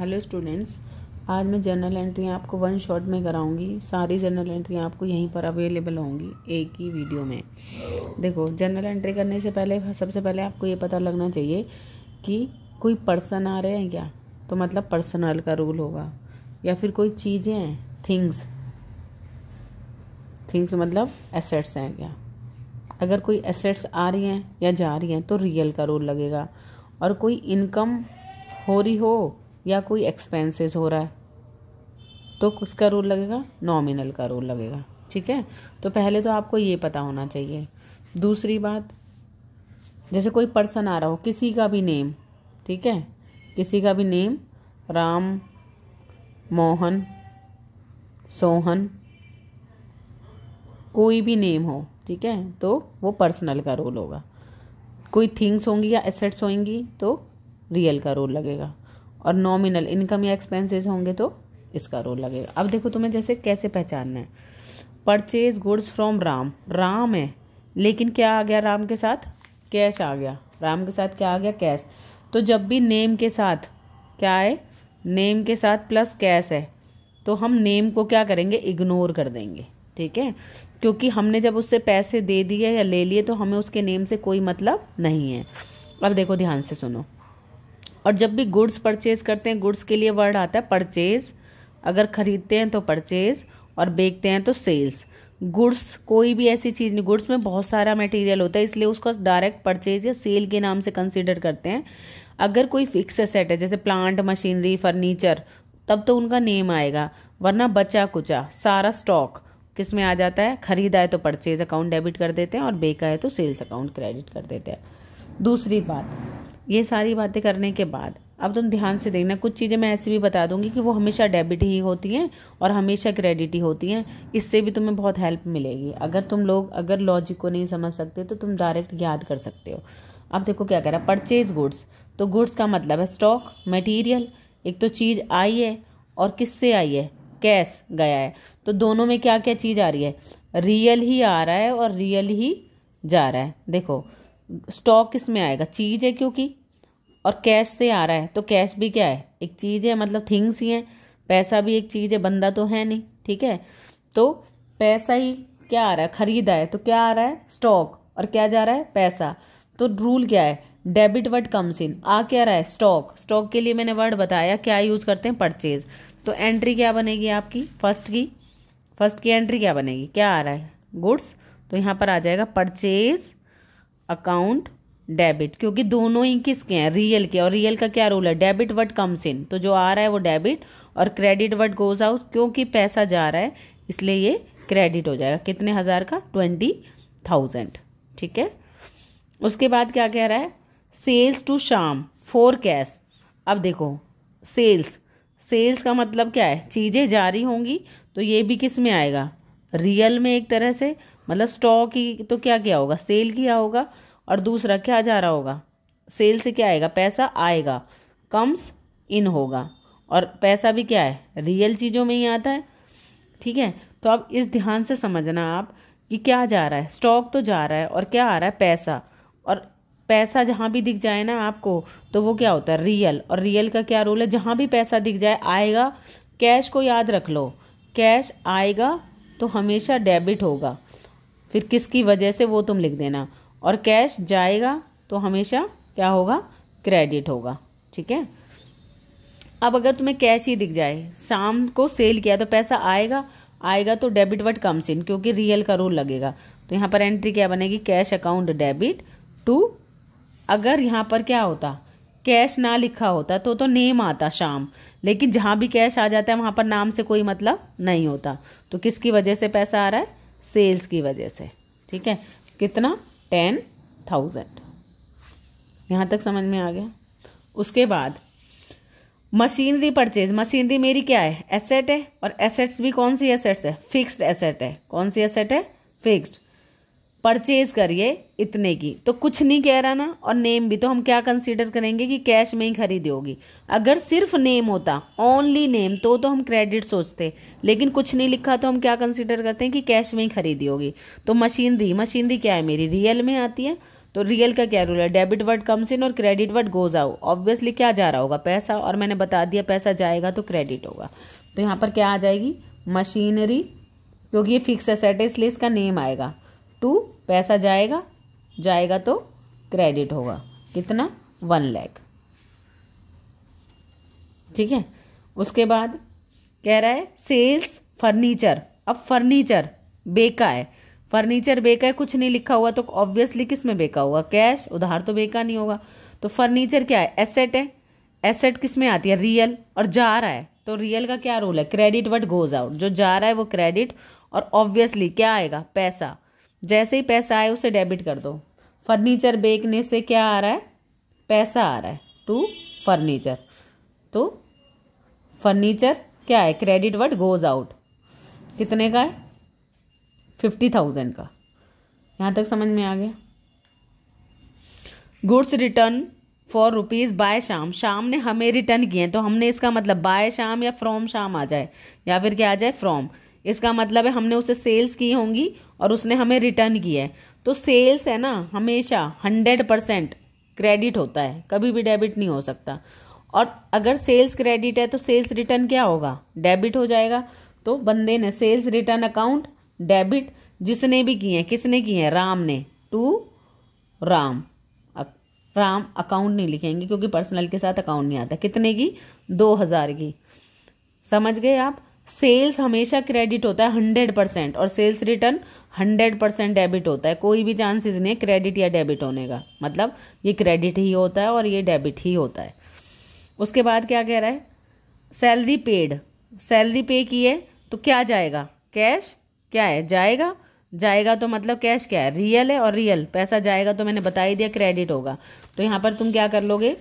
hello students आज मैं journal entry आपको वन शॉट में कराऊंगी सारी जर्नल एंट्रियाँ आपको यहीं पर अवेलेबल होंगी एक ही वीडियो में देखो जर्नल एंट्री करने से पहले सबसे पहले आपको ये पता लगना चाहिए कि कोई पर्सन आ रहे हैं क्या तो मतलब पर्सनल का रूल होगा या फिर कोई चीज़ें हैं थिंग्स थिंग्स मतलब एसेट्स हैं क्या अगर कोई एसेट्स आ रही हैं या जा रही हैं तो रियल का रूल लगेगा और कोई इनकम हो रही हो या कोई एक्सपेंसेस हो रहा है तो उसका रूल लगेगा नॉमिनल का रूल लगेगा ठीक है तो पहले तो आपको ये पता होना चाहिए दूसरी बात जैसे कोई पर्सन आ रहा हो किसी का भी नेम ठीक है किसी का भी नेम राम मोहन सोहन कोई भी नेम हो ठीक है तो वो पर्सनल का रोल होगा कोई थिंग्स होंगी या एसेट्स होंगी तो रियल का रोल लगेगा और नॉमिनल इनकम या एक्सपेंसेस होंगे तो इसका रोल लगेगा अब देखो तुम्हें जैसे कैसे पहचानना है purchase goods from Ram Ram है लेकिन क्या आ गया राम के साथ कैश आ गया राम के साथ क्या आ गया कैश तो जब भी नेम के साथ क्या है नेम के साथ प्लस कैश है तो हम नेम को क्या करेंगे इग्नोर कर देंगे ठीक है क्योंकि हमने जब उससे पैसे दे दिए या ले लिए तो हमें उसके नेम से कोई मतलब नहीं है अब देखो ध्यान से सुनो और जब भी गुड्स परचेज करते हैं गुड्स के लिए वर्ड आता है परचेज अगर ख़रीदते हैं तो परचेज और बेचते हैं तो सेल्स गुड्स कोई भी ऐसी चीज़ नहीं गुड्स में बहुत सारा मटेरियल होता है इसलिए उसको डायरेक्ट परचेज या सेल के नाम से कंसिडर करते हैं अगर कोई फिक्स असेट है जैसे प्लांट मशीनरी फर्नीचर तब तो उनका नेम आएगा वरना बचा कुचा सारा स्टॉक किस में आ जाता है खरीदा है तो परचेज अकाउंट डेबिट कर देते हैं और बेका है तो सेल्स अकाउंट क्रेडिट कर देते हैं दूसरी बात ये सारी बातें करने के बाद अब तुम ध्यान से देखना कुछ चीज़ें मैं ऐसी भी बता दूंगी कि वो हमेशा डेबिट ही होती हैं और हमेशा क्रेडिट ही होती हैं इससे भी तुम्हें बहुत हेल्प मिलेगी अगर तुम लोग अगर लॉजिक को नहीं समझ सकते तो तुम डायरेक्ट याद कर सकते हो अब देखो क्या करा परचेज गुड्स तो गुड्स का मतलब है स्टॉक मटीरियल एक तो चीज़ आई है और किससे आई है कैश गया है तो दोनों में क्या क्या चीज़ आ रही है रियल ही आ रहा है और रियल ही जा रहा है देखो स्टॉक किस में आएगा चीज़ है क्योंकि और कैश से आ रहा है तो कैश भी क्या है एक चीज़ है मतलब थिंग्स ही हैं पैसा भी एक चीज़ है बंदा तो है नहीं ठीक है तो पैसा ही क्या आ रहा है खरीदा है तो क्या आ रहा है स्टॉक और क्या जा रहा है पैसा तो रूल क्या है डेबिट वर्ड कम्स इन आ क्या रहा है स्टॉक स्टॉक के लिए मैंने वर्ड बताया क्या यूज़ करते हैं परचेज तो एंट्री क्या बनेगी आपकी फर्स्ट की फर्स्ट की एंट्री क्या बनेगी क्या आ रहा है गुड्स तो यहाँ पर आ जाएगा परचेज अकाउंट डेबिट क्योंकि दोनों ही किसके हैं रियल के और रियल का क्या रूल है डेबिट वर्ड कम्स इन तो जो आ रहा है वो डेबिट और क्रेडिट वर्ड गोज आउट क्योंकि पैसा जा रहा है इसलिए ये क्रेडिट हो जाएगा कितने हज़ार का ट्वेंटी थाउजेंड ठीक है उसके बाद क्या कह रहा है sales to Shyam for cash अब देखो सेल्स सेल्स का मतलब क्या है चीज़ें जारी होंगी तो ये भी किस में आएगा रियल में एक तरह से मतलब स्टॉक की तो क्या क्या होगा सेल किया होगा और दूसरा क्या जा रहा होगा सेल से क्या आएगा पैसा आएगा कम्स इन होगा और पैसा भी क्या है रियल चीज़ों में ही आता है ठीक है तो अब इस ध्यान से समझना आप कि क्या जा रहा है स्टॉक तो जा रहा है और क्या आ रहा है पैसा और पैसा जहाँ भी दिख जाए ना आपको तो वो क्या होता है रियल और रियल का क्या रोल है जहाँ भी पैसा दिख जाए आएगा कैश को याद रख लो कैश आएगा तो हमेशा डेबिट होगा फिर किसकी वजह से वो तुम लिख देना और कैश जाएगा तो हमेशा क्या होगा क्रेडिट होगा ठीक है अब अगर तुम्हें कैश ही दिख जाए शाम को सेल किया तो पैसा आएगा आएगा तो डेबिट वट कम सिन क्योंकि रियल का रूल लगेगा तो यहाँ पर एंट्री क्या बनेगी कैश अकाउंट डेबिट टू अगर यहाँ पर क्या होता कैश ना लिखा होता तो तो नेम आता शाम लेकिन जहाँ भी कैश आ जाता है वहाँ पर नाम से कोई मतलब नहीं होता तो किसकी वजह से पैसा आ रहा है सेल्स की वजह से ठीक है कितना टेन थाउजेंड यहाँ तक समझ में आ गया उसके बाद मशीनरी परचेज मशीनरी मेरी क्या है एसेट है और एसेट्स भी कौन सी एसेट्स है फिक्स्ड एसेट है कौन सी एसेट है फिक्स्ड परचेज करिए इतने की तो कुछ नहीं कह रहा ना और नेम भी तो हम क्या कंसीडर करेंगे कि कैश में ही खरीदी होगी अगर सिर्फ नेम होता ओनली नेम तो तो हम क्रेडिट सोचते लेकिन कुछ नहीं लिखा तो हम क्या कंसीडर करते हैं कि कैश में ही खरीदी होगी तो मशीनरी मशीनरी क्या है मेरी रियल में आती है तो रियल का क्या रूल है डेबिट वर्ड कम्स इन और credit word goes out obviously क्या जा रहा होगा पैसा और मैंने बता दिया पैसा जाएगा तो क्रेडिट होगा तो यहाँ पर क्या आ जाएगी मशीनरी क्योंकि ये फिक्स एसेट है इसलिए इसका नेम आएगा टू पैसा जाएगा जाएगा तो क्रेडिट होगा कितना वन लैख ठीक है उसके बाद कह रहा है सेल्स फर्नीचर अब फर्नीचर बेका है फर्नीचर बेका है कुछ नहीं लिखा हुआ तो ऑब्वियसली किस में बेका होगा कैश उधार तो बेका नहीं होगा तो फर्नीचर क्या है एसेट है एसेट किस में आती है रियल और जा रहा है तो रियल का क्या रोल है क्रेडिट वट गोज आउट जो जा रहा है वो क्रेडिट और ऑब्वियसली क्या आएगा पैसा जैसे ही पैसा आए उसे डेबिट कर दो फर्नीचर बेचने से क्या आ रहा है पैसा आ रहा है टू फर्नीचर तो फर्नीचर क्या है क्रेडिट वर्ड गोज आउट कितने का है फिफ्टी थाउजेंड का यहाँ तक समझ में आ गया goods return for rupees by Shyam Shyam ने हमें रिटर्न किए तो हमने इसका मतलब बाय शाम या फ्रॉम शाम आ जाए या फिर क्या आ जाए फ्रॉम इसका मतलब है हमने उसे सेल्स की होंगी और उसने हमें रिटर्न किया है तो सेल्स है ना हमेशा हंड्रेड परसेंट क्रेडिट होता है कभी भी डेबिट नहीं हो सकता और अगर सेल्स क्रेडिट है तो सेल्स रिटर्न क्या होगा डेबिट हो जाएगा तो बंदे ने सेल्स रिटर्न अकाउंट डेबिट जिसने भी किए हैं किसने किए हैं राम ने टू राम राम अकाउंट नहीं लिखेंगे क्योंकि पर्सनल के साथ अकाउंट नहीं आता कितने की दो हज़ार की समझ गए आप सेल्स हमेशा क्रेडिट होता है हंड्रेड परसेंट और sales return hundred percent debit होता है कोई भी चांसेस नहीं क्रेडिट या डेबिट होने का मतलब ये क्रेडिट ही होता है और ये डेबिट ही होता है उसके बाद क्या कह रहा है सैलरी पेड सैलरी पे की है तो क्या जाएगा कैश क्या है जाएगा जाएगा तो मतलब कैश क्या है रियल है और रियल पैसा जाएगा तो मैंने बता ही दिया क्रेडिट होगा तो यहाँ पर तुम क्या कर लोगे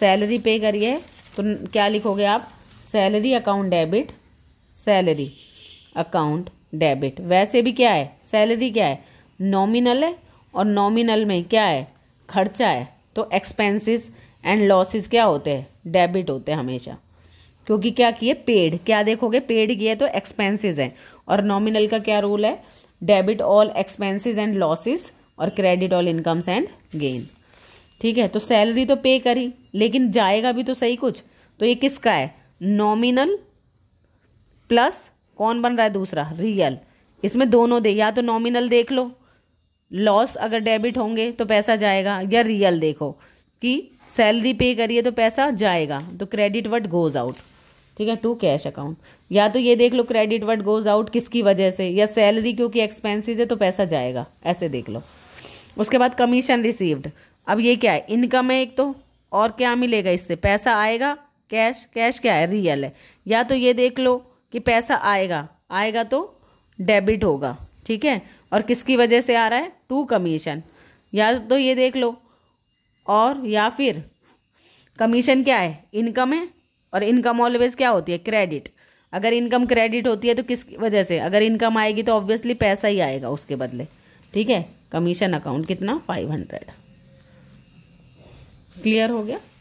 सैलरी पे करिए तो क्या लिखोगे आप salary account debit salary account debit वैसे भी क्या है सैलरी क्या है नॉमिनल है और नॉमिनल में क्या है खर्चा है तो एक्सपेंसेस एंड लॉसेस क्या होते हैं डेबिट होते हैं हमेशा क्योंकि क्या किए पेड क्या देखोगे पेड किए तो एक्सपेंसेस हैं और नॉमिनल का क्या रूल है debit all expenses and losses और credit all incomes and gain ठीक है तो सैलरी तो पे करी लेकिन जाएगा भी तो सही कुछ तो ये किसका है नॉमिनल प्लस कौन बन रहा है दूसरा रियल इसमें दोनों दे या तो नॉमिनल देख लो लॉस अगर डेबिट होंगे तो पैसा जाएगा या रियल देखो कि सैलरी पे करिए तो पैसा जाएगा तो क्रेडिट वर्ड गोज आउट ठीक है टू कैश अकाउंट या तो ये देख लो क्रेडिट वर्ड गोज आउट किसकी वजह से या सैलरी क्योंकि एक्सपेंसिज है तो पैसा जाएगा ऐसे देख लो उसके बाद कमीशन रिसीव्ड अब ये क्या है इनकम है एक तो और क्या मिलेगा इससे पैसा आएगा कैश कैश क्या है रियल है या तो ये देख लो कि पैसा आएगा आएगा तो डेबिट होगा ठीक है और किसकी वजह से आ रहा है टू कमीशन या तो ये देख लो और या फिर कमीशन क्या है इनकम है और इनकम ऑलवेज क्या होती है क्रेडिट अगर इनकम क्रेडिट होती है तो किस वजह से अगर इनकम आएगी तो ऑब्वियसली पैसा ही आएगा उसके बदले ठीक है कमीशन अकाउंट कितना फाइव हंड्रेड क्लियर हो गया